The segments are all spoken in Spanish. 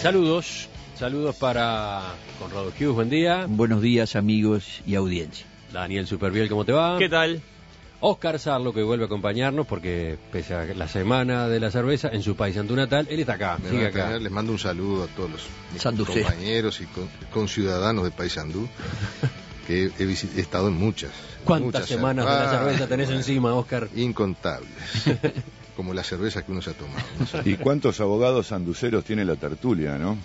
Saludos, saludos para Conrado Hughes, buen día. Buenos días amigos y audiencia. Daniel Superviel, ¿cómo te va? ¿Qué tal? Oscar Sarlo, que vuelve a acompañarnos porque pese a la semana de la cerveza en su país natal, él está acá, les mando un saludo a todos los compañeros y con, conciudadanos de Paysandú, que he, estado en muchas. ¿Cuántas semanas de la cerveza tenés encima, Oscar? Incontables. como la cerveza que uno se ha ¿Y cuántos abogados anduceros tiene la tertulia, no?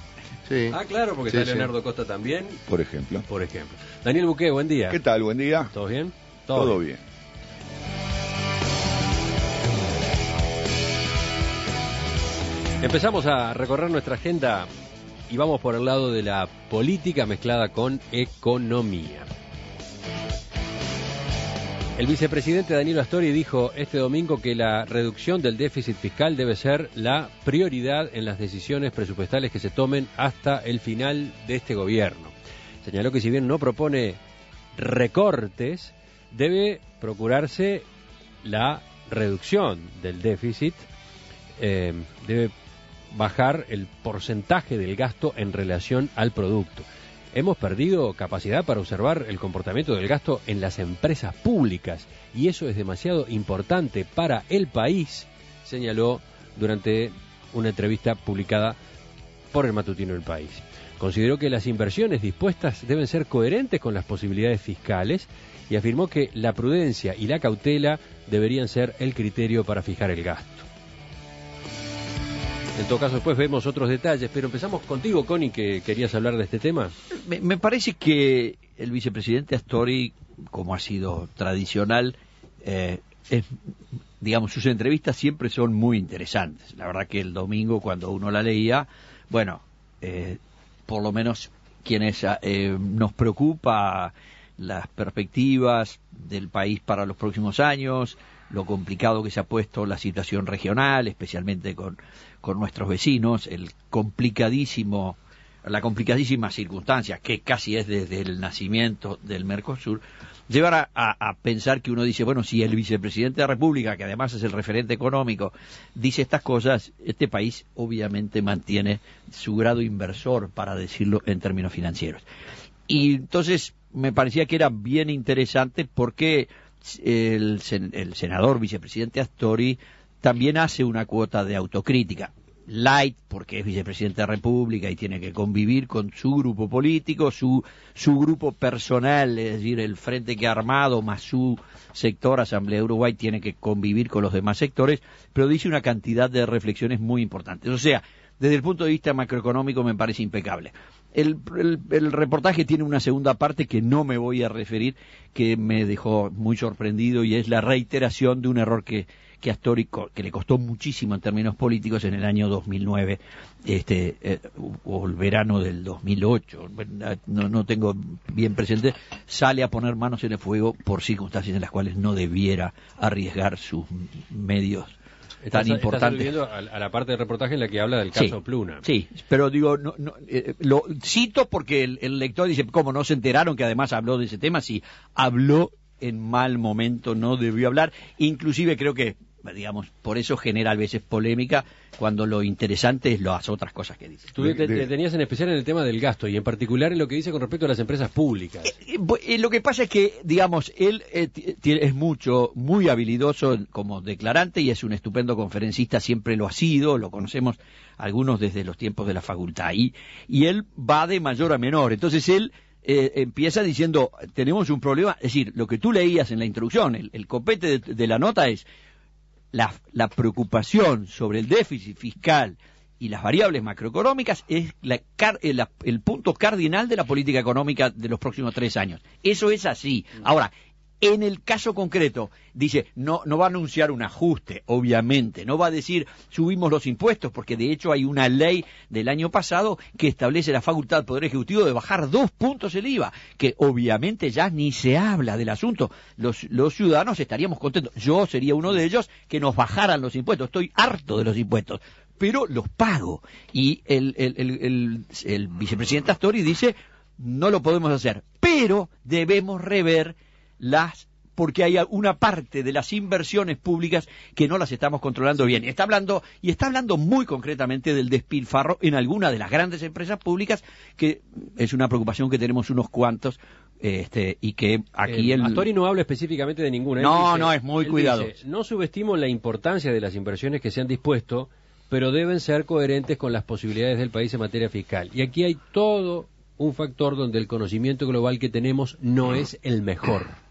Sí. Ah, claro, porque está Leonardo Costa también. Por ejemplo. Por ejemplo. Daniel Buque, buen día. ¿Qué tal? Buen día. ¿Todo bien? Todo, bien. Empezamos a recorrer nuestra agenda y vamos por el lado de la política mezclada con economía. El vicepresidente Danilo Astori dijo este domingo que la reducción del déficit fiscal debe ser la prioridad en las decisiones presupuestales que se tomen hasta el final de este gobierno. Señaló que si bien no propone recortes, debe procurarse la reducción del déficit, eh, debe bajar el porcentaje del gasto en relación al producto hemos perdido capacidad para observar el comportamiento del gasto en las empresas públicas y eso es demasiado importante para el país, señaló durante una entrevista publicada por el matutino El País. Consideró que las inversiones dispuestas deben ser coherentes con las posibilidades fiscales y afirmó que la prudencia y la cautela deberían ser el criterio para fijar el gasto. En todo caso, después vemos otros detalles, pero empezamos contigo, Connie, que querías hablar de este tema. Me, parece que el vicepresidente Astori, como ha sido tradicional, eh, digamos, sus entrevistas siempre son muy interesantes. La verdad que el domingo, cuando uno la leía, bueno, eh, por lo menos quienes eh, nos preocupa las perspectivas del país para los próximos años, lo complicado que se ha puesto la situación regional, especialmente con, con nuestros vecinos, el complicadísimo la complicadísima circunstancia, que casi es desde el nacimiento del Mercosur, llevará a, pensar que uno dice, bueno, si el vicepresidente de la República, que además es el referente económico, dice estas cosas, este país obviamente mantiene su grado inversor, para decirlo en términos financieros. Y entonces me parecía que era bien interesante porque el, senador vicepresidente Astori también hace una cuota de autocrítica. Light, porque es vicepresidente de la República y tiene que convivir con su grupo político, su, su grupo personal, es decir, el frente que ha armado más su sector, Asamblea de Uruguay, tiene que convivir con los demás sectores, pero dice una cantidad de reflexiones muy importantes. O sea, desde el punto de vista macroeconómico me parece impecable. El, reportaje tiene una segunda parte que no me voy a referir, que me dejó muy sorprendido y es la reiteración de un error que, que que le costó muchísimo en términos políticos en el año 2009, este, eh, o el verano del 2008, no, no tengo bien presente, sale a poner manos en el fuego por circunstancias en las cuales no debiera arriesgar sus medios tan importante. a, la parte de reportaje en la que habla del caso Pluna. Sí, pero digo, no, eh, lo cito porque el, el, lector dice, ¿cómo no se enteraron que además habló de ese tema? Sí, habló en mal momento no debió hablar. Inclusive creo que, digamos, por eso genera a veces polémica cuando lo interesante es las otras cosas que dice. Tú te, tenías en especial en el tema del gasto y en particular en lo que dice con respecto a las empresas públicas. Eh, eh, eh, lo que pasa es que, digamos, él es mucho, muy habilidoso como declarante y es un estupendo conferencista, siempre lo ha sido, lo conocemos algunos desde los tiempos de la facultad y él va de mayor a menor. Entonces él eh, empieza diciendo, tenemos un problema, es decir, lo que tú leías en la introducción, el, copete de, la nota es la, preocupación sobre el déficit fiscal y las variables macroeconómicas es el, eh, el punto cardinal de la política económica de los próximos tres años. Eso es así. Mm. Ahora, en el caso concreto, dice, no, va a anunciar un ajuste, obviamente, no va a decir subimos los impuestos, porque de hecho hay una ley del año pasado que establece la facultad del Poder Ejecutivo de bajar dos puntos el IVA, que obviamente ya ni se habla del asunto. Los, ciudadanos estaríamos contentos, yo sería uno de ellos, que nos bajaran los impuestos, estoy harto de los impuestos pero los pago. Y el vicepresidente Astori dice, no lo podemos hacer, pero debemos rever las porque hay una parte de las inversiones públicas que no las estamos controlando bien. Está hablando y está hablando muy concretamente del despilfarro en alguna de las grandes empresas públicas que es una preocupación que tenemos unos cuantos este, y que aquí eh, el Astori no habla específicamente de ninguna. no, no es muy cuidado. no subestimo la importancia de las inversiones que se han dispuesto, pero deben ser coherentes con las posibilidades del país en materia fiscal. Y aquí hay todo un factor donde el conocimiento global que tenemos no mm. es el mejor.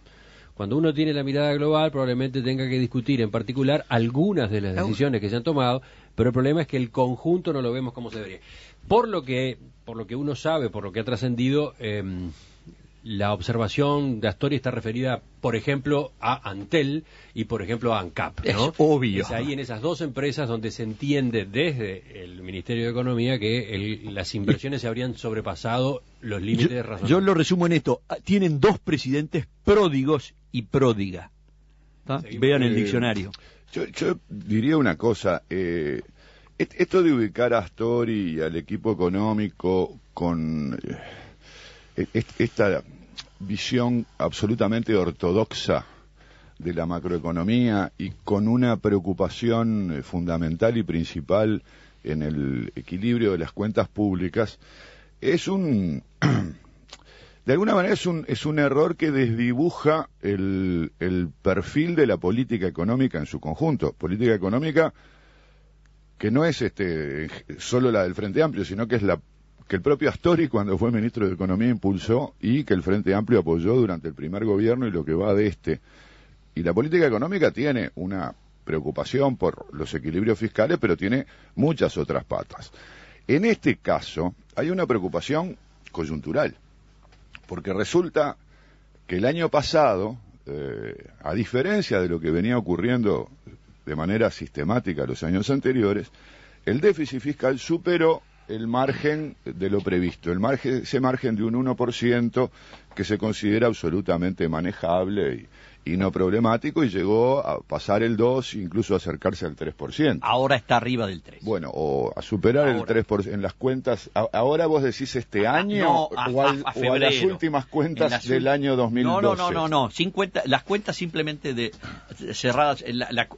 Cuando uno tiene la mirada global, probablemente tenga que discutir en particular algunas de las decisiones que se han tomado, pero el problema es que el conjunto no lo vemos como se debería. Por lo que, por lo que uno sabe, por lo que ha trascendido, em, la observación de Astoria está referida, por ejemplo, a Antel y, por ejemplo, a ANCAP. ¿no? Es obvio. ahí en esas dos empresas donde se entiende desde el Ministerio de Economía que las inversiones se habrían sobrepasado los límites razonables. Yo lo resumo en esto. Tienen dos presidentes pródigos y pródiga. Vean el diccionario. Yo, diría una cosa. Eh, esto de ubicar a Astori y al equipo económico con eh, esta visión absolutamente ortodoxa de la macroeconomía y con una preocupación eh, fundamental y principal en el equilibrio de las cuentas públicas, es un de alguna manera es un, es un error que desdibuja el, perfil de la política económica en su conjunto. Política económica que no es este solo la del Frente Amplio, sino que es la que el propio Astori cuando fue ministro de Economía impulsó y que el Frente Amplio apoyó durante el primer gobierno y lo que va de este. Y la política económica tiene una preocupación por los equilibrios fiscales, pero tiene muchas otras patas. En este caso hay una preocupación coyuntural porque resulta que el año pasado, eh, a diferencia de lo que venía ocurriendo de manera sistemática los años anteriores, el déficit fiscal superó el margen de lo previsto, el margen, ese margen de un 1% que se considera absolutamente manejable y y no problemático y llegó a pasar el 2, incluso acercarse al 3%. Ahora está arriba del 3. Bueno, o a superar el 3% en las cuentas. ahora vos decís este ah, ah, año o, a las últimas cuentas del año 2012. No, no, no, no, no. las cuentas simplemente de cerradas, la,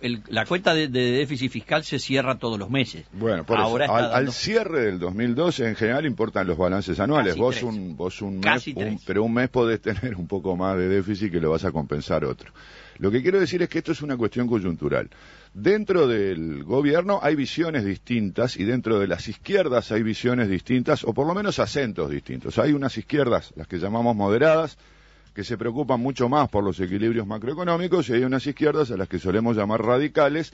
cuenta de, déficit fiscal se cierra todos los meses. Bueno, por ahora al, cierre del 2012 en general importan los balances anuales. vos un vos un mes, pero un mes podés tener un poco más de déficit que lo vas a compensar lo que quiero decir es que esto es una cuestión coyuntural. Dentro del gobierno hay visiones distintas y dentro de las izquierdas hay visiones distintas o por lo menos acentos distintos. Hay unas izquierdas, las que llamamos moderadas, que se preocupan mucho más por los equilibrios macroeconómicos y hay unas izquierdas a las que solemos llamar radicales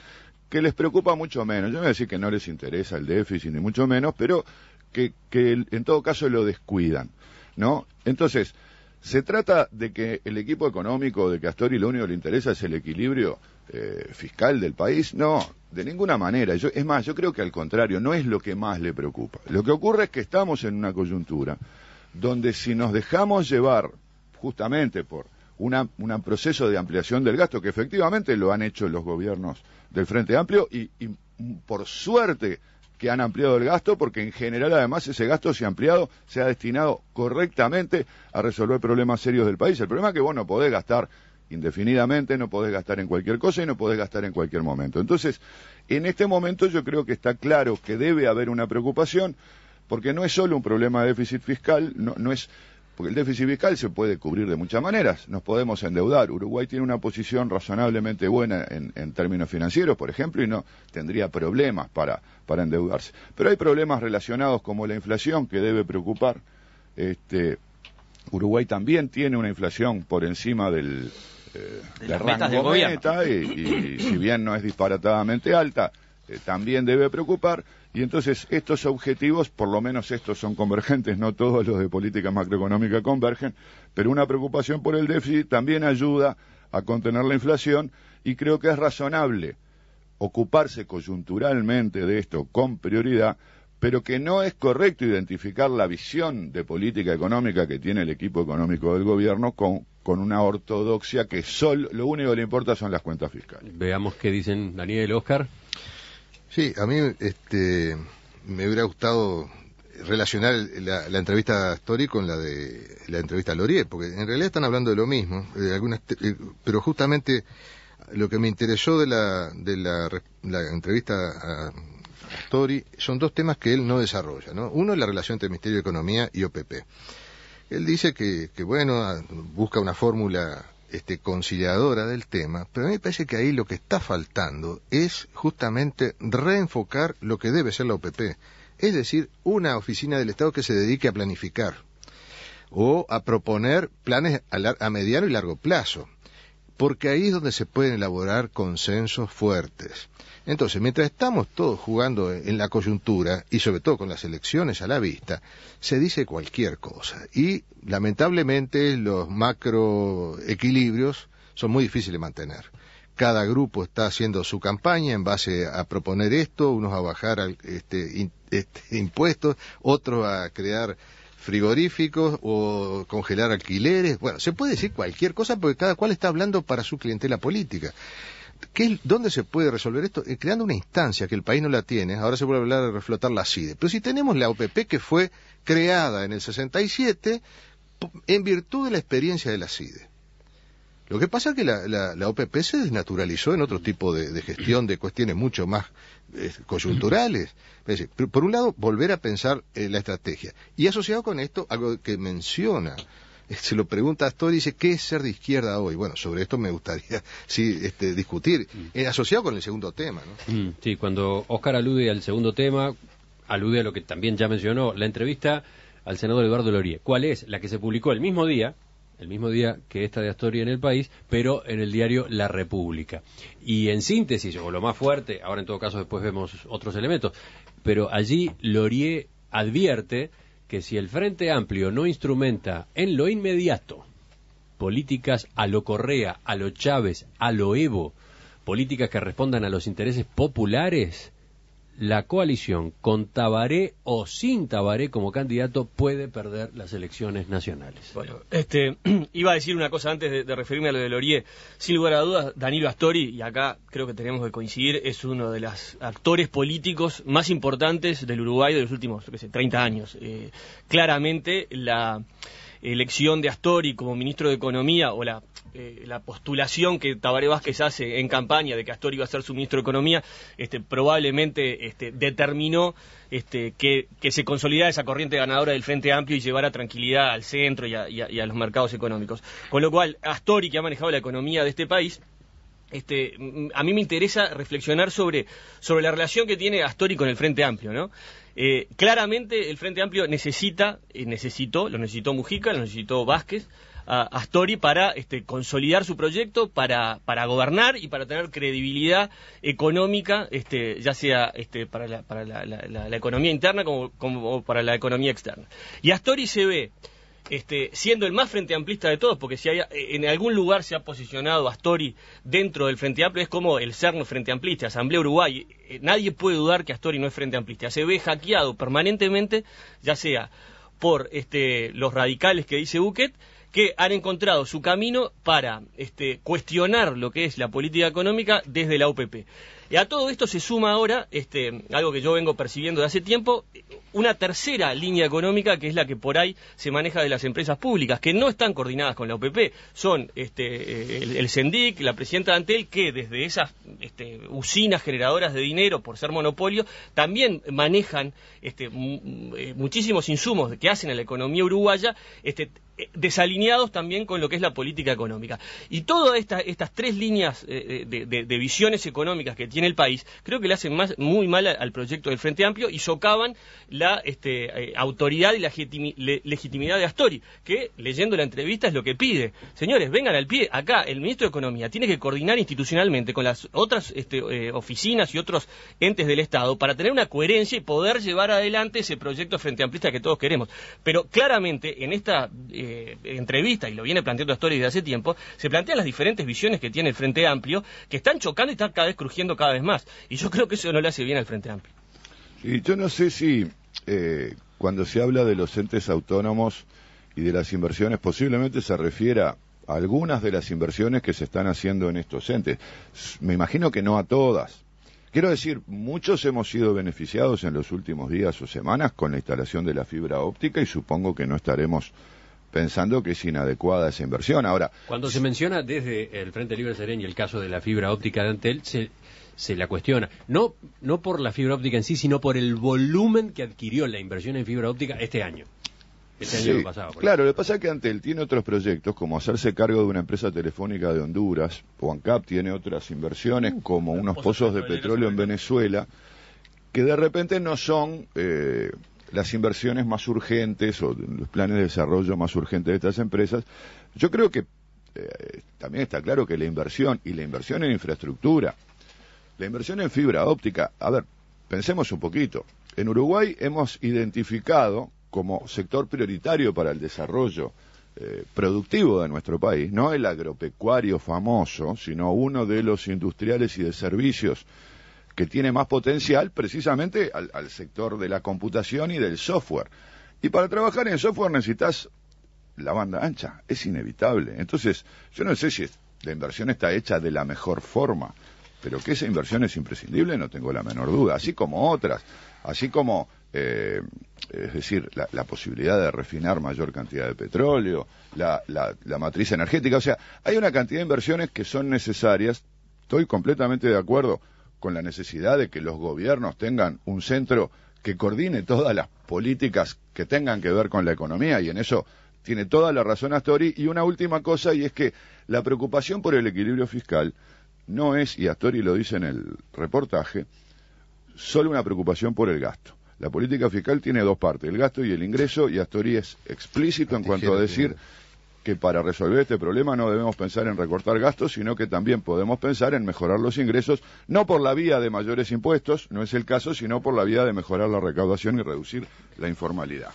que les preocupa mucho menos. Yo no voy a decir que no les interesa el déficit ni mucho menos, pero que, que en todo caso lo descuidan, ¿no? Entonces, se trata de que el equipo económico de Castori lo único que le interesa es el equilibrio eh, fiscal del país. No, de ninguna manera. es más, yo creo que al contrario, no es lo que más le preocupa. Lo que ocurre es que estamos en una coyuntura donde si nos dejamos llevar justamente por un proceso de ampliación del gasto que efectivamente lo han hecho los gobiernos del Frente Amplio y por suerte que han ampliado el gasto, porque en general además ese gasto se ha ampliado, se ha destinado correctamente a resolver problemas serios del país. El problema es que vos no podés gastar indefinidamente, no podés gastar en cualquier cosa y no podés gastar en cualquier momento. Entonces, en este momento yo creo que está claro que debe haber una preocupación, porque no es solo un problema de déficit fiscal, no, no es porque el déficit fiscal se puede cubrir de muchas maneras. Nos podemos endeudar. Uruguay tiene una posición razonablemente buena en, términos financieros, por ejemplo, y no tendría problemas para, endeudarse. Pero hay problemas relacionados como la inflación que debe preocupar. Este, Uruguay también tiene una inflación por encima del, eh, de rango y, si bien no es disparatadamente alta, también debe preocupar. Y entonces estos objetivos, por lo menos estos son convergentes, no todos los de política macroeconómica convergen, pero una preocupación por el déficit también ayuda a contener la inflación y creo que es razonable ocuparse coyunturalmente de esto con prioridad, pero que no es correcto identificar la visión de política económica que tiene el equipo económico del gobierno con, una ortodoxia que solo, lo único que le importa son las cuentas fiscales. Veamos qué dicen Daniel Oscar. Sí, a mí este, me hubiera gustado relacionar la, entrevista a Story con la de la entrevista a Laurier, porque en realidad están hablando de lo mismo, de eh, pero justamente lo que me interesó de la, de la, entrevista a Story son dos temas que él no desarrolla. ¿no? Uno es la relación entre el Ministerio de Economía y OPP. Él dice que, que bueno, ah, busca una fórmula este, conciliadora del tema, pero a mí me parece que ahí lo que está faltando es justamente reenfocar lo que debe ser la OPP, es decir, una oficina del Estado que se dedique a planificar o a proponer planes a mediano y largo plazo, porque ahí es donde se pueden elaborar consensos fuertes. Entonces, mientras estamos todos jugando en la coyuntura, y sobre todo con las elecciones a la vista, se dice cualquier cosa. Y, lamentablemente, los macroequilibrios son muy difíciles de mantener cada grupo está haciendo su campaña en base a proponer esto, unos a bajar este, este impuestos, otros a crear frigoríficos o congelar alquileres. Bueno, se puede decir cualquier cosa porque cada cual está hablando para su clientela política. ¿Dónde se puede resolver esto? Eh, creando una instancia que el país no la tiene. Ahora se vuelve a hablar de reflotar la CIDE. Pero si tenemos la OPP que fue creada en el 67 en virtud de la experiencia de la CIDE. Lo que pasa es que la, la, OPP se desnaturalizó en otro tipo de, gestión de cuestiones mucho más eh, coyunturales. Decir, por un lado, volver a pensar eh, la estrategia. Y asociado con esto, algo que menciona eh, se lo pregunta a y dice, ¿qué es ser de izquierda hoy? Bueno, sobre esto me gustaría sí, este, discutir, mm. asociado con el segundo tema. ¿no? Mm, sí, cuando Oscar alude al segundo tema, alude a lo que también ya mencionó, la entrevista al senador Eduardo Lorie. ¿Cuál es? La que se publicó el mismo día, el mismo día que esta de Astori en el país, pero en el diario La República. Y en síntesis, o lo más fuerte, ahora en todo caso después vemos otros elementos, pero allí Lorie advierte que si el Frente Amplio no instrumenta en lo inmediato políticas a lo Correa, a lo Chávez, a lo Evo, políticas que respondan a los intereses populares, la coalición con Tabaré o sin Tabaré como candidato puede perder las elecciones nacionales. Bueno, este, iba a decir una cosa antes de, referirme a lo de Lorie. Sin lugar a dudas, Danilo Astori, y acá creo que tenemos que coincidir, es uno de los actores políticos más importantes del Uruguay de los últimos qué sé, 30 años. Eh, claramente la elección de Astori como ministro de Economía o eh, la, postulación que Tabaré Vázquez hace en campaña de que Astori iba a ser su ministro de Economía, este, probablemente este, determinó este, que, se consolidara esa corriente ganadora del Frente Amplio y llevara tranquilidad al centro y a, los mercados económicos. Con lo cual, Astori, que ha manejado la economía de este país, este, a mí me interesa reflexionar sobre, sobre la relación que tiene Astori con el Frente Amplio, ¿no? Eh, claramente el Frente Amplio necesita, eh, necesitó, lo necesitó Mujica, lo necesitó Vázquez, Astori para este, consolidar su proyecto, para, gobernar y para tener credibilidad económica, este, ya sea este, para, la, economía interna como para la economía externa. Y Astori se ve este, siendo el más frente amplista de todos, porque si hay, eh, en algún lugar se ha posicionado Astori dentro del Frente Amplio, es como el cerno frente amplista, Asamblea Uruguay. Eh, nadie puede dudar que Astori no es frente amplista. Se ve hackeado permanentemente, ya sea por este, los radicales que dice Buket que han encontrado su camino para este, cuestionar lo que es la política económica desde la UPP. Y a todo esto se suma ahora este, algo que yo vengo percibiendo de hace tiempo, una tercera línea económica que es la que por ahí se maneja de las empresas públicas, que no están coordinadas con la OPP. Son este, eh, el, SENDIC, la presidenta Antel, que desde esas este, usinas generadoras de dinero por ser monopolio, también manejan eh, muchísimos insumos que hacen a la economía uruguaya. Eh, desalineados también con lo que es la política económica. Y todas estas tres líneas de, visiones económicas que tiene en el país, creo que le hacen más, muy mal al proyecto del Frente Amplio y socavan la este, eh, autoridad y la legitimidad de Astori, que leyendo la entrevista es lo que pide. Señores, vengan al pie. Acá el ministro de Economía tiene que coordinar institucionalmente con las otras este, eh, oficinas y otros entes del Estado para tener una coherencia y poder llevar adelante ese proyecto Frente Amplista que todos queremos. Pero claramente en esta eh, entrevista, y lo viene planteando Astori desde hace tiempo, se plantean las diferentes visiones que tiene el Frente Amplio, que están chocando y están cada vez crujiendo cada más. Y yo creo que eso no le hace bien al Frente Amplio. Y yo no sé si eh, cuando se habla de los entes autónomos y de las inversiones, posiblemente se refiera a algunas de las inversiones que se están haciendo en estos entes. Me imagino que no a todas. Quiero decir, muchos hemos sido beneficiados en los últimos días o semanas con la instalación de la fibra óptica y supongo que no estaremos pensando que es inadecuada esa inversión. Ahora, cuando se menciona desde el Frente Libre Serén y el caso de la fibra óptica de Antel, se se la cuestiona. No, no por la fibra óptica en sí, sino por el volumen que adquirió la inversión en fibra óptica este año. Este claro, lo que pasa es que Antel tiene otros proyectos, como hacerse cargo de una empresa telefónica de Honduras, o tiene otras inversiones, uh, como unos pozos de petróleo en Venezuela, que de repente no son eh, las inversiones más urgentes o los planes de desarrollo más urgentes de estas empresas. Yo creo que eh, también está claro que la inversión y la inversión en infraestructura la inversión en fibra óptica, a ver, pensemos un poquito. En Uruguay hemos identificado como sector prioritario para el desarrollo eh, productivo de nuestro país, no el agropecuario famoso, sino uno de los industriales y de servicios que tiene más potencial precisamente al, al sector de la computación y del software. Y para trabajar en software necesitas la banda ancha, es inevitable. Entonces, yo no sé si la inversión está hecha de la mejor forma. Pero que esa inversión es imprescindible, no tengo la menor duda, así como otras, así como, eh, es decir, la, posibilidad de refinar mayor cantidad de petróleo, la, la, la matriz energética, o sea, hay una cantidad de inversiones que son necesarias, estoy completamente de acuerdo con la necesidad de que los gobiernos tengan un centro que coordine todas las políticas que tengan que ver con la economía y en eso tiene toda la razón Astori. Y una última cosa, y es que la preocupación por el equilibrio fiscal no es, y Astori lo dice en el reportaje, solo una preocupación por el gasto. La política fiscal tiene dos partes, el gasto y el ingreso, y Astori es explícito en cuanto a decir que para resolver este problema no debemos pensar en recortar gastos, sino que también podemos pensar en mejorar los ingresos, no por la vía de mayores impuestos, no es el caso, sino por la vía de mejorar la recaudación y reducir la informalidad.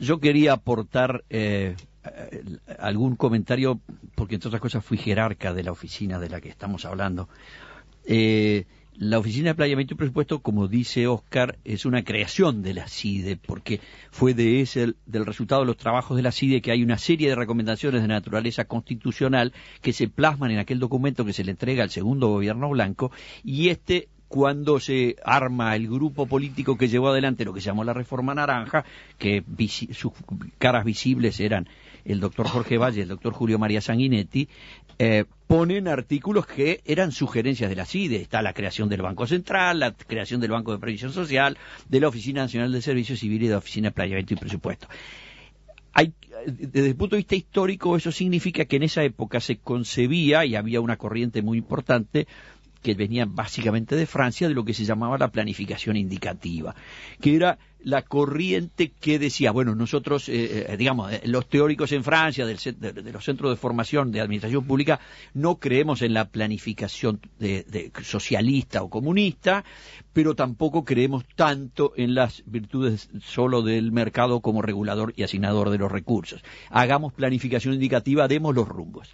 Yo, quería aportar eh, eh, algún comentario, porque entre otras cosas fui jerarca de la oficina de la que estamos hablando. Eh, la Oficina de Planeamiento y Presupuesto, como dice Oscar, es una creación de la CIDE, porque fue de ese, del resultado de los trabajos de la CIDE que hay una serie de recomendaciones de naturaleza constitucional que se plasman en aquel documento que se le entrega al segundo gobierno blanco, y este cuando se arma el grupo político que llevó adelante lo que se llamó la Reforma Naranja, que sus caras visibles eran el doctor Jorge Valle, el doctor Julio María Sanguinetti, eh, ponen artículos que eran sugerencias de la CIDE. Está la creación del Banco Central, la creación del Banco de Previsión Social, de la Oficina Nacional de Servicios Civiles y de la Oficina de Planeamiento y Presupuesto. desde el punto de vista histórico, eso significa que en esa época se concebía, y había una corriente muy importante, que venía básicamente de Francia, de lo que se llamaba la planificación indicativa, que era la corriente que decía, bueno, nosotros, eh, eh, digamos, eh, los teóricos en Francia, de, los centros de formación de administración pública, no creemos en la planificación socialista o comunista, pero tampoco creemos tanto en las virtudes solo del mercado como regulador y asignador de los recursos. Hagamos planificación indicativa, demos los rumbos.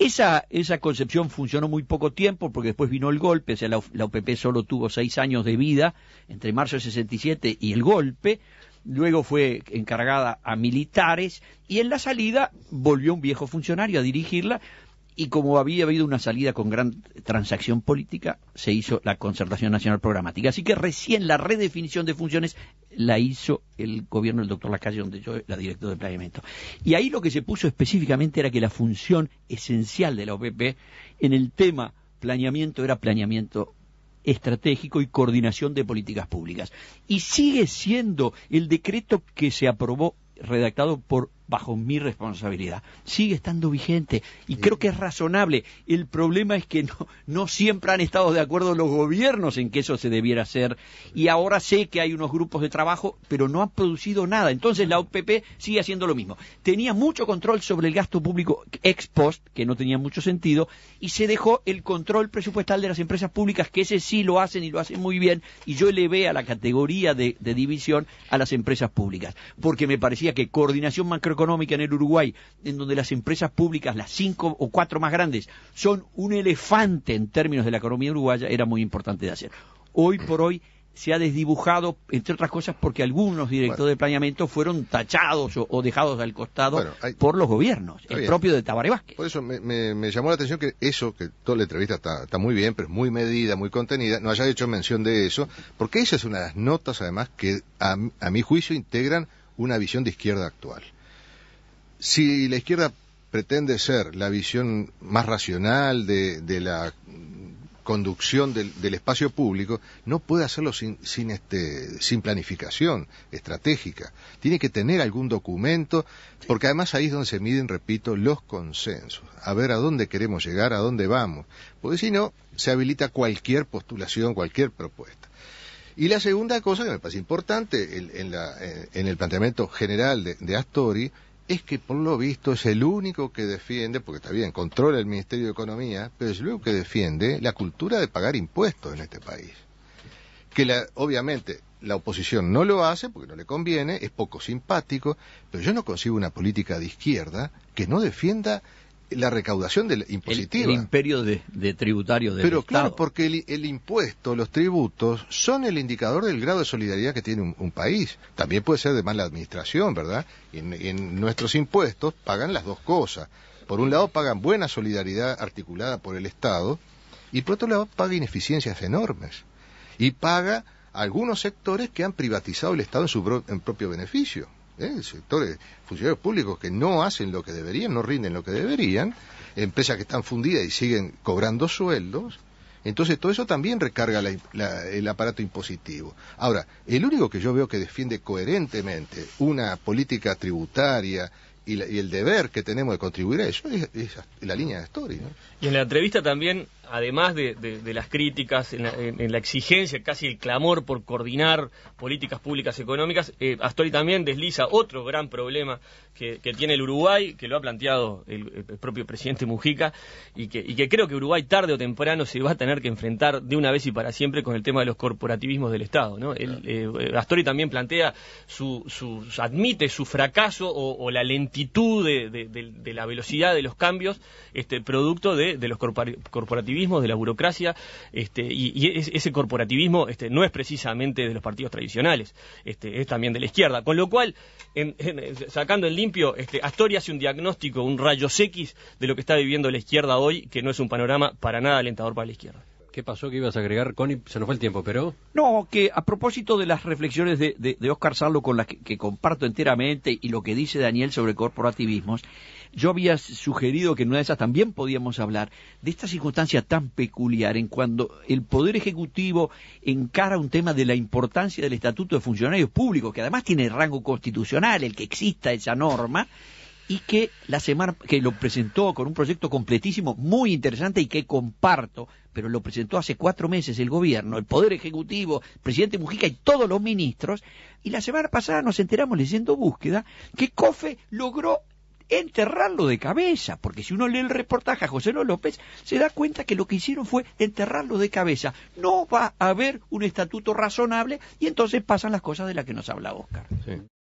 Esa, esa concepción funcionó muy poco tiempo porque después vino el golpe, o sea, la, la UPP solo tuvo seis años de vida entre marzo del 67 y el golpe, luego fue encargada a militares y en la salida volvió un viejo funcionario a dirigirla y como había habido una salida con gran transacción política, se hizo la concertación nacional programática. Así que recién la redefinición de funciones la hizo el gobierno del doctor Lacalle, donde yo era director de planeamiento. Y ahí lo que se puso específicamente era que la función esencial de la OPP en el tema planeamiento era planeamiento estratégico y coordinación de políticas públicas. Y sigue siendo el decreto que se aprobó redactado por bajo mi responsabilidad. Sigue estando vigente y creo que es razonable. El problema es que no, siempre han estado de acuerdo los gobiernos en que eso se debiera hacer y ahora sé que hay unos grupos de trabajo, pero no han producido nada. Entonces la OPP sigue haciendo lo mismo. Tenía mucho control sobre el gasto público ex post, que no tenía mucho sentido, y se dejó el control presupuestal de las empresas públicas, que ese sí lo hacen y lo hacen muy bien, y yo elevé a la categoría de, de división a las empresas públicas, porque me parecía que coordinación macroeconómica económica en el Uruguay, en donde las empresas públicas, las cinco o cuatro más grandes, son un elefante en términos de la economía uruguaya, era muy importante de hacer. Hoy por hoy se ha desdibujado, entre otras cosas, porque algunos directores de planeamiento fueron tachados o, dejados al costado por los gobiernos, el propio de Tabaré Vázquez. Por eso me, llamó la atención que eso, que toda la entrevista está, muy bien, pero es muy medida, muy contenida, no haya hecho mención de eso, porque esa es una de las notas, además, que a mi juicio integran una visión de izquierda actual si la izquierda pretende ser la visión más racional de, la conducción del, espacio público, no puede hacerlo este, sin, planificación estratégica. Tiene que tener algún documento, porque además ahí es donde se miden, repito, los consensos, a ver a dónde queremos llegar, a dónde vamos, porque si no, se habilita cualquier postulación, cualquier propuesta. Y la segunda cosa que me parece importante en, el planteamiento general de Astori es que por lo visto es el único que defiende, porque está bien, controla el Ministerio de Economía, pero es el único que defiende la cultura de pagar impuestos en este país. Que obviamente la oposición no lo hace porque no le conviene, es poco simpático, pero yo no consigo una política de izquierda que no defienda la recaudación del impositivo. El, imperio de, tributario del Pero claro, porque el, impuesto, los tributos, son el indicador del grado de solidaridad que tiene un, país. También puede ser de mala administración, ¿verdad? En, en nuestros impuestos pagan las dos cosas. Por un lado pagan buena solidaridad articulada por el Estado y por otro lado paga ineficiencias enormes. Y paga algunos sectores que han privatizado el Estado en su propio beneficio. ¿eh? sectores, funcionarios públicos que no hacen lo que deberían, no rinden lo que deberían, empresas que están fundidas y siguen cobrando sueldos. Entonces todo eso también recarga el aparato impositivo. Ahora, el único que yo veo que defiende coherentemente una política tributaria, y, el deber que tenemos de contribuir a eso es, la línea de story Y en la entrevista también además de, las críticas, en la, exigencia, casi el clamor por coordinar políticas públicas económicas, eh, Astori también desliza otro gran problema que, tiene el Uruguay, que lo ha planteado el, propio presidente Mujica, y que, creo que Uruguay tarde o temprano se va a tener que enfrentar de una vez y para siempre con el tema de los corporativismos del Estado. Eh, Astori también plantea, su, admite su fracaso o, la lentitud de, la velocidad de los cambios, este producto de los corporativismos de la burocracia, este, y, ese corporativismo este, no es precisamente de los partidos tradicionales, este, es también de la izquierda. Con lo cual, sacando en limpio, este, Astoria hace un diagnóstico, un rayos X de lo que está viviendo la izquierda hoy, que no es un panorama para nada alentador para la izquierda. ¿Qué pasó que ibas a agregar, Connie? Se nos fue el tiempo, pero... No, que a propósito de las reflexiones de, Oscar Sarlo con las que, que, comparto enteramente y lo que dice Daniel sobre corporativismos, yo había sugerido que en una de esas también podíamos hablar de esta circunstancia tan peculiar en cuando el Poder Ejecutivo encara un tema de la importancia del Estatuto de Funcionarios Públicos, que además tiene rango constitucional el que exista esa norma, y que la semana que lo presentó con un proyecto completísimo, muy interesante y que comparto, pero lo presentó hace cuatro meses el gobierno, el Poder Ejecutivo, el presidente Mujica y todos los ministros, y la semana pasada nos enteramos leyendo búsqueda que COFE logró enterrarlo de cabeza, porque si uno lee el reportaje a José López, se da cuenta que lo que hicieron fue enterrarlo de cabeza. No va a haber un estatuto razonable y entonces pasan las cosas de las que nos habla Oscar.